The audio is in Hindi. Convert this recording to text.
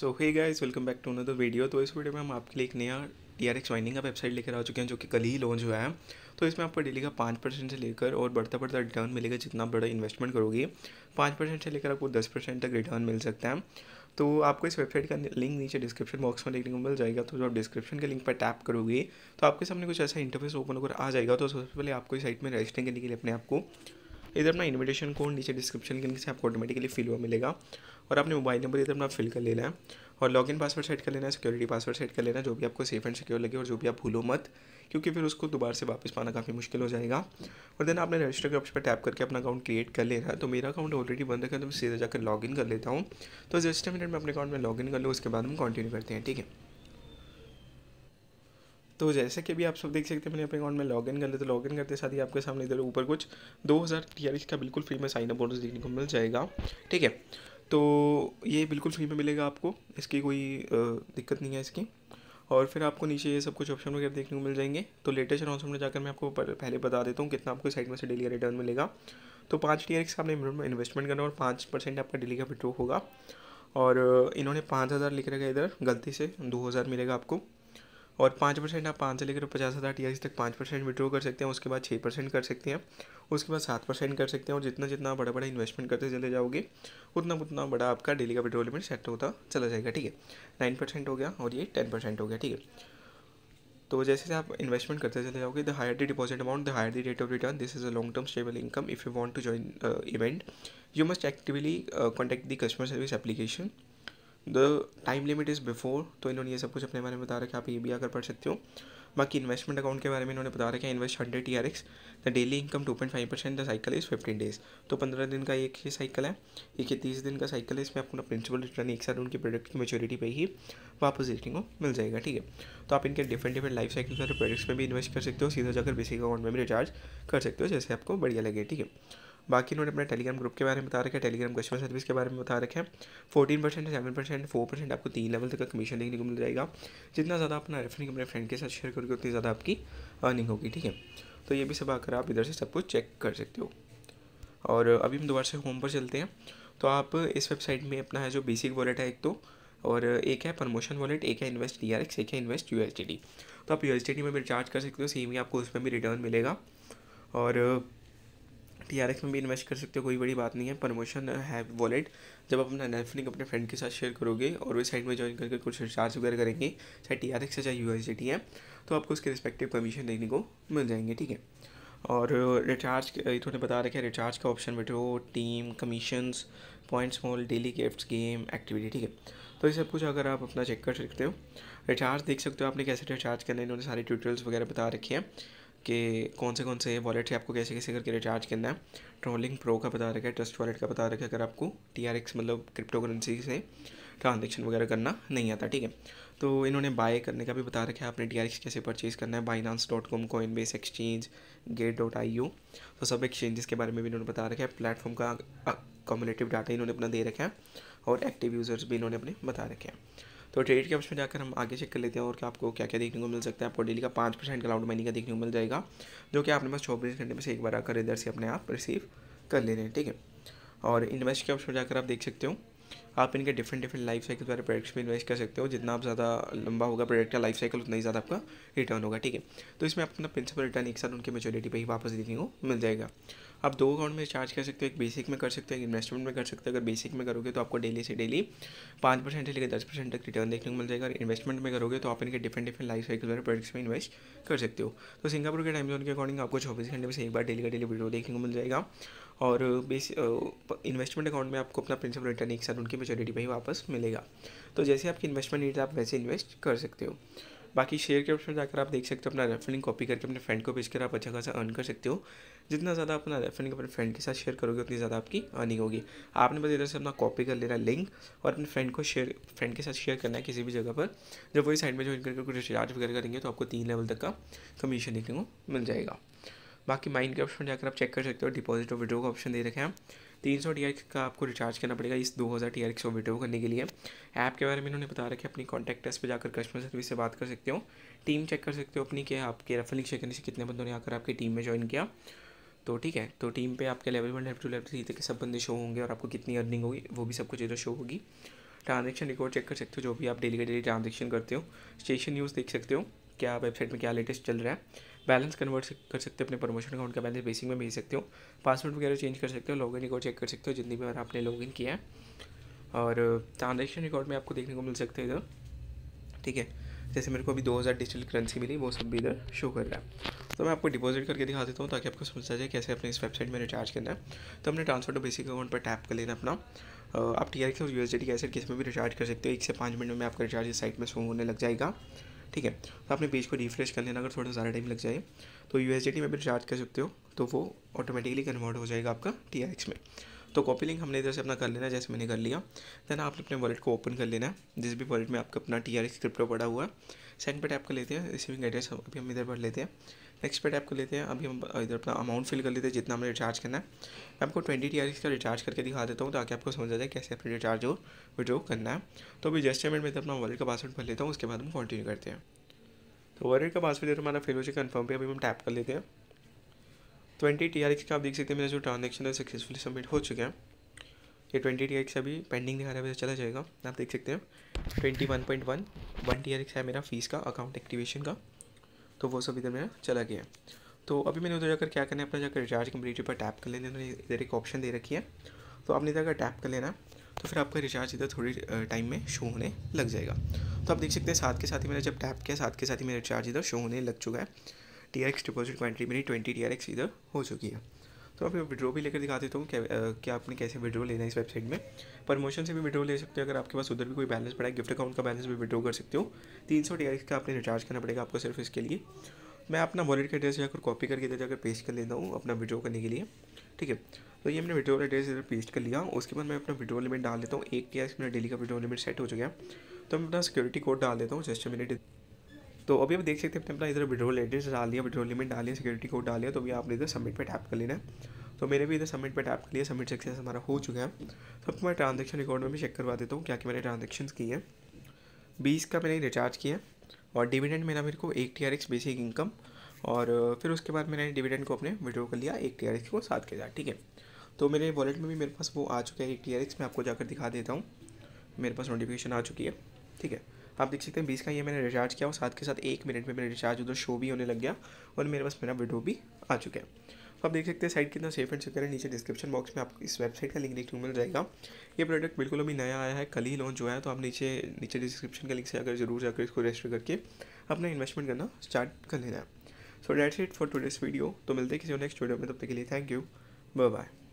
so hey guys welcome back to another video तो इस वीडियो में हम आपके लिए एक नया टी आर एक्स वाइनिंग का वेबसाइट लेकर आ चुके हैं जो कि कल ही लॉन्च हुआ है तो इसमें आपको डेली का पाँच परसेंट से लेकर और बढ़ता बढ़ता रिटर्न मिलेगा जितना बड़ा इन्वेस्टमेंट करोगे पाँच परसेंट से लेकर आपको दस परसेंट तक रिटर्न मिल सकता है तो आपको इस वेबसाइट का लिंक नीचे डिस्क्रिप्शन बॉक्स में देखने को मिल जाएगा तो जब आप डिस्क्रिप्शन के लिंक पर टैप करोगे तो आपके सामने कुछ ऐसा इंटरफेस ओपन होकर आ जाएगा तो सबसे पहले आपको इस साइट में रजिस्टर करने के लिए अपने आपको इधर अपना इन्विटेशन कोड नीचे डिस्क्रिप्शन के से आपको ऑटोमेटिकली फिल हुआ मिलेगा और आपने मोबाइल नंबर इधर अपना फिल कर लेना है और लॉगिन पासवर्ड सेट कर लेना है सिक्योरिटी पासवर्ड सेट कर लेना जो भी आपको सेफ एंड सिक्योर लगे और जो भी आप भूलो मत क्योंकि फिर उसको दोबारा से वापस पाना काफ़ी मुश्किल हो जाएगा और देन आपने रजिस्टर के ऑप्शन पर टैप करके अपना अकाउंट क्रिएट कर लेना है तो मेरा अकाउंट ऑलरेडी बंद रखा है तो मैं सीधा जाकर लॉगिन कर लेता हूँ तो जस्ट मिनट में अपने अकाउंट में लॉगिन कर लो उसके बाद हम कंटिन्यू करते हैं ठीक है तो जैसे कि अभी आप सब देख सकते हैं मैंने अपने अकाउंट में लॉग इन कर लिया तो लॉग इन करते साथ ही आपके सामने इधर ऊपर कुछ दो हज़ार टी का बिल्कुल फ्री में साइन अप बोनस देखने को मिल जाएगा ठीक है तो ये बिल्कुल फ्री में मिलेगा आपको इसकी कोई दिक्कत नहीं है इसकी और फिर आपको नीचे ये सब कुछ ऑप्शन वगैरह देखने को मिल जाएंगे तो लेटेस्ट अनाउंसमेंट में जाकर मैं आपको पहले बता देता हूँ कितना आपको साइड में से डेली का रिटर्न मिलेगा तो पाँच टी का आपने इन्वेस्टमेंट करना और पाँच परसेंट आपका डेली का विड्रो होगा और इन्होंने पाँच हज़ार लिख रखा है इधर गलती से दो हज़ार मिलेगा आपको और पाँच परसेंट आप पाँच से लेकर पचास हज़ार टी तक पाँच परसेंट विड्रॉ कर सकते हैं उसके बाद छः परसेंट कर सकते हैं उसके बाद सात परसेंट कर सकते हैं और जितना जितना बड़ा बड़ा इन्वेस्टमेंट करते चले जाओगे उतना उतना बड़ा आपका डेली का विड्रॉ लिमिट सेट होता चला जाएगा ठीक है नाइन परसेंट हो गया और ये टेन परसेंट हो गया ठीक है तो जैसे जैसे आप इन्वेस्टमेंट करते चले जाओगे the higher the deposit amount the higher the rate of return this is a long term stable income if you want to join event you must actively contact the customer service application the time limit is before तो इन्होंने ये सब कुछ अपने बारे में बता रखा आप ये भी आकर पढ़ सकते हो बाकी इन्वेस्टमेंट अकाउंट के बारे में इन्होंने बता रखा है invest hundred T R X the daily income two point five percent the cycle is fifteen days तो पंद्रह दिन का एक ही साइकिल है एक ही तीस दिन का साइकिल है इसमें आपको अपना प्रिंसिपल रिटर्न एक साथ उनकी प्रोडक्ट की मेच्योरिटी पे ही वापस देखने को मिल जाएगा ठीक है तो आप इनके डिफरेंट डिफरेंट लाइफ साइकिल वाले प्रोडक्ट्स में भी इन्वेस्ट कर सकते हो सीधा जाकर बेसिक अकाउंट में भी रिचार्ज कर सकते हो जैसे आपको बढ़िया लगे ठीक है बाकी इन्होंने अपने टेलीग्राम ग्रुप के बारे में बता रखा है टेलीग्राम कस्टमर सर्विस के बारे में बता रखा है fourteen percent seven percent four percent आपको तीन लेवल तक का कमीशन देखने को मिल जाएगा जितना ज़्यादा अपना रेफरिंग अपने फ्रेंड के साथ शेयर करोगे उतनी ज़्यादा आपकी अर्निंग होगी ठीक है तो ये भी सब आकर आप इधर से सब कुछ चेक कर सकते हो और अभी हम दोबारा से होम पर चलते हैं तो आप इस वेबसाइट में अपना है जो बेसिक वॉलेट है एक तो और एक है प्रमोशन वॉलेट एक है इन्वेस्ट डी एक है इन्वेस्ट यू तो आप यू में भी रिचार्ज कर सकते हो सेम ही आपको उसमें भी रिटर्न मिलेगा और टी आर एक्स में भी इन्वेस्ट कर सकते हो कोई बड़ी बात नहीं है प्रमोशन है वॉलेट जब आप अपना लिंक अपने फ्रेंड के साथ शेयर करोगे और वे साइड में ज्वाइन करके कुछ रिचार्ज वगैरह करेंगे चाहे टी आर एक्स है चाहे यू है तो आपको उसके रिस्पेक्टिव कमीशन देखने को मिल जाएंगे ठीक है और रिचार्ज थोड़े तो बता रखे रिचार्ज का ऑप्शन बैठो team commissions points mall daily gifts game activity ठीक है तो ये सब कुछ अगर आप अपना चेक कर सकते हो रिचार्ज देख सकते हो आपने कैसे रिचार्ज करना है इन्होंने सारे ट्यूटोरियल्स वगैरह बता रखे हैं कि कौन से कौन से वॉलेट है आपको कैसे कैसे करके रिचार्ज करना है ट्रोलिंग प्रो का बता रखा है ट्रस्ट वॉलेट का बता रखा है अगर आपको टी आर एक्स मतलब क्रिप्टो करेंसी से ट्रांजेक्शन वगैरह करना नहीं आता ठीक है तो इन्होंने बाय करने का भी बता रखा है आपने टी आर एक्स कैसे परचेज़ करना है Binance dot com Coinbase exchange gate dot I U तो सब एक्सचेंजेस के बारे में भी इन्होंने बता रखा है प्लेटफॉर्म का कॉम्युलेटिव डाटा इन्होंने अपना दे रखा है और एक्टिव यूज़र्स भी इन्होंने अपने बता रखे हैं तो ट्रेड के ऑप्शन में जाकर हम आगे चेक कर लेते हैं और कि आपको क्या क्या देखने को मिल सकता है आपको डेली का पाँच परसेंट क्लाउड माइनिंग का देखने को मिल जाएगा जो कि आपने बस चौबीस घंटे में से एक बार आकर इधर से अपने आप रिसीव कर ले रहे हैं ठीक है और इन्वेस्ट के ऑप्शन में जाकर आप देख सकते हो आप इनके डिफरेंट डिफरेंट लाइफ साइकिल वाले प्रोडक्ट्स में इन्वेस्ट कर सकते हो जितना आप ज़्यादा लंबा होगा प्रोडक्ट का लाइफ साइकिल उतना ही ज़्यादा आपका रिटर्न होगा ठीक है तो इसमें आप अपना प्रिंसिपल रिटर्न एक साथ उनके मेचोरिटी पर ही वापस देखने को मिल जाएगा आप दो अकाउंट में चार्ज कर सकते हो एक बेसिक में कर सकते हो एक इन्वेस्टमेंट में कर सकते हो अगर बेसिक में करोगे तो आपको डेली से डेली पाँच परसेंट से लेकर दस परसेंट तक रिटर्न देखने को मिल जाएगा इन्वेस्टमेंट में करोगे तो आप इनके डिफरेंट डिफरेंट लाइफ साइकिल वाले प्रोडक्ट्स में इन्वेस्ट कर सकते हो तो सिंगापुर के टाइम जोन के अकॉर्डिंग आपको चौबीस घंटे में से एक बार डेली का डेली वीडियो देखने को मिल जाएगा और बेस इन्वेस्टमेंट अकाउंट में आपको अपना प्रिंसिपल रिटर्न एक साथ उनकी मेचोरिटी पर ही वापस मिलेगा तो जैसे आपकी इन्वेस्टमेंट नीड आप वैसे इन्वेस्ट कर सकते हो बाकी शेयर के ऑप्शन में जाकर आप देख सकते हो अपना रेफरिंग कॉपी करके अपने फ्रेंड को बेचकर आप अच्छा खासा अर्न कर सकते हो जितना ज़्यादा अपना रेफरिंग अपने फ्रेंड के साथ शेयर करोगे उतनी ज़्यादा आपकी अर्निंग होगी आपने बस इधर से अपना कॉपी कर लेना लिंक और अपने फ्रेंड को शेयर फ्रेंड के साथ शेयर करना है किसी भी जगह पर जब वही साइड में ज्वाइन करके कुछ रिचार्ज वगैरह करेंगे तो आपको तीन लेवल तक का कमीशन देखने को मिल जाएगा बाकी माइन के ऑप्शन जाकर आप चेक कर सकते हो डिपॉजिट और विड्रो का ऑप्शन दे रखे हैं तीन सौ टी का आपको रिचार्ज करना पड़ेगा इस दो हज़ार टी आर को विड्रो करने के लिए ऐप के बारे में इन्होंने बता रखे अपनी कॉन्टैक्ट टेस्ट पर जाकर कस्टमर सर्विस से बात कर सकते हो टीम चेक कर सकते हो अपनी कि आपके रफलिंग चेक करने से कितने बंदों ने आकर आपकी टीम में ज्वाइन किया तो ठीक है तो टीम पे आपके level one level two level three तक सब बंदे शो होंगे और आपको कितनी अर्निंग होगी वो भी सब कुछ इधर शो होगी ट्रांजेक्शन रिकॉर्ड चेक कर सकते हो जो भी आप डेली का डेली ट्रांजेक्शन करते हो स्टेशन न्यूज़ देख सकते हो क्या वेबसाइट में क्या लेटेस्ट चल रहा है बैलेंस कन्वर्ट कर सकते हो अपने प्रमोशन अकाउंट का बैलेंस बेसिक में भेज सकते हो पासवर्ड वगैरह चेंज कर सकते हो लॉगिन रिकॉर्ड चेक कर सकते हो जितनी भी बार आपने लॉगिन किया है और ट्रांजेक्शन रिकॉर्ड में आपको देखने को मिल सकते हैं इधर ठीक है जैसे मेरे को अभी 2000 डिजिटल करेंसी मिली वो सब भी इधर शो कर रहा है तो मैं आपको डिपॉजिट करके दिखा देता हूँ ताकि आपको समझ आ जाए कैसे अपने इस वेबसाइट में रिचार्ज करना है तो हमने ट्रांसफर टू बेसिक अकाउंट पर टैप कर लेना अपना आप टी आर के और यू एस डी की एसेट किस में भी रिचार्ज कर सकते हो एक से पाँच मिनट में आपका रिचार्ज इस साइट में शो होने लग जाएगा ठीक है तो आपने पेज को रिफ्रेश कर लेना अगर थोड़ा ज़्यादा टाइम लग जाए तो यू में भी रिचार्ज कर सकते हो तो वो ऑटोमेटिकली कन्वर्ट हो जाएगा आपका टी में तो कॉपी लिंक हमने इधर से अपना कर लेना है जैसे मैंने कर लिया देन आपने अपने वॉलेट को ओपन कर लेना है जिस भी वॉलेट में आपका अपना टी आर एक्स क्रिप्टो पड़ा हुआ है सेंड पर टैप कर लेते हैं रिसीविंग एड्रेस अभी हम इधर भर लेते हैं नेक्स्ट पे टैप कर लेते हैं अभी हम इधर अपना अमाउंट फिल कर लेते हैं जितना हमें रिचार्ज करना है मैं आपको ट्वेंटी टी आर एस का रिचार्ज करके दिखा देता हूँ ताकि आपको समझ आ जाए कैसे अपने रिचार्ज हो विड्रो करना है तो अभी जस्ट पेमेंट में अपना वॉलेट का पासवर्ड भर लेता हूँ उसके बाद हम कंटिन्यू करते हैं तो वॉलेट का पासवर्ड इधर हमारा फिल हो जाए कन्फर्म पे अभी हम टैप कर लेते हैं ट्वेंटी टी आर एक्स का आप देख सकते हैं मेरा जो ट्रांजेक्शन है सक्सेसफुली सबमिट हो चुका है ये ट्वेंटी टी आर एक्स अभी पेंडिंग दिखा रहा है तो चला जाएगा आप देख सकते हैं twenty one point one one T R X है मेरा फीस का अकाउंट एक्टिवेशन का तो वो सब इधर मेरा चला गया तो अभी मैंने उधर जाकर क्या करना है अपना जाकर रिचार्ज कंप्लीट पर टैप कर लेना इधर एक ऑप्शन दे रखी है तो आपने इधर अगर टैप कर लेना तो फिर आपका रिचार्ज इधर थोड़ी टाइम में शो होने लग जाएगा तो आप देख सकते हैं साथ के साथ ही मैंने जब टैप किया साथ के साथ ही मेरा रिचार्ज इधर शो होने लग चुका है T R X deposit quantity मेरी ट्वेंटी टी आर एक्स इधर हो चुकी है तो आप विड्रो भी लेकर दिखा देता तो हूँ क्या, क्या आपने कैसे विड्रो लेना है इस वेबसाइट में प्रमोशन से भी विड्रो ले सकते हो अगर आपके पास उधर भी कोई बैलेंस पड़ा है गिफ्ट अकाउंट का बैलेंस भी विड्रो कर सकते हो तीन सौ टी आर एक्स का आपने रिचार्ज करना पड़ेगा आपको सिर्फ इसके लिए मैं अपना वॉलेट का एड्रेस जाकर कॉपी करके इधर जाकर पेस्ट कर लेता हूँ अपना विड्रॉ करने के लिए ठीक है तो ये मैंने विड्रोल एड्रेस इधर पेस्ट कर लिया उसके बाद मैं अपना विड्रो लिमिट डाल देता हूँ एक के एक्स मेरा डेली का विड्रो लिमिट सेट हो चुका है तो मैं अपना सिक्योरिटी कोड डाल देता हूँ जस्ट मेरे तो अभी आप देख सकते हैं अपने अपना इधर विड्रोल एड्रेस डाल दिया विड्रोल लिमिट डाली सिक्योरिटी कोड डाली तो अभी आपने इधर सबमिट पर टैप कर लेना है तो मेरे भी इधर सबमिट पर टैप कर लिया सबमिट सक्सेस हमारा हो चुका है तो मैं ट्रांजेक्शन रिकॉर्ड में भी चेक करवा देता हूँ क्या कि मैंने ट्रांजेक्शन की है बीस का मैंने रिचार्ज किया और डिविडेंड मेरा मेरे को एक T R X basic income और फिर उसके बाद मैंने डिविडेंड को अपने विड्रो कर लिया एक टी आर एक्स को सात के साथ ठीक है तो मेरे वॉलेट में भी मेरे पास वो आ चुका है एक टी आर एक्स मैं आपको जाकर दिखा देता हूँ मेरे पास नोटिफिकेशन आ चुकी है ठीक है आप देख सकते हैं बीस का ये मैंने रिचार्ज किया और साथ के साथ एक मिनट में मेरा रिचार्ज उधर शो भी होने लग गया और मेरे पास मेरा विडो भी आ चुका है तो आप देख सकते हैं साइट कितना सेफ एंड सिक्योर है नीचे डिस्क्रिप्शन बॉक्स में आपको इस वेबसाइट का लिंक देखने को मिल जाएगा ये प्रोडक्ट बिल्कुल अभी नया आया है कल ही लॉन्च हुआ है तो आप नीचे नीचे डिस्क्रिप्शन का लिंक से अगर जरूर जाकर इसको रजिस्टर करके अपना इन्वेस्टमेंट करना स्टार्ट कर लेना है so that's it for today's video तो मिलते हैं किसी नेक्स्ट वीडियो में तब तक के लिए थैंक यू बाय बाय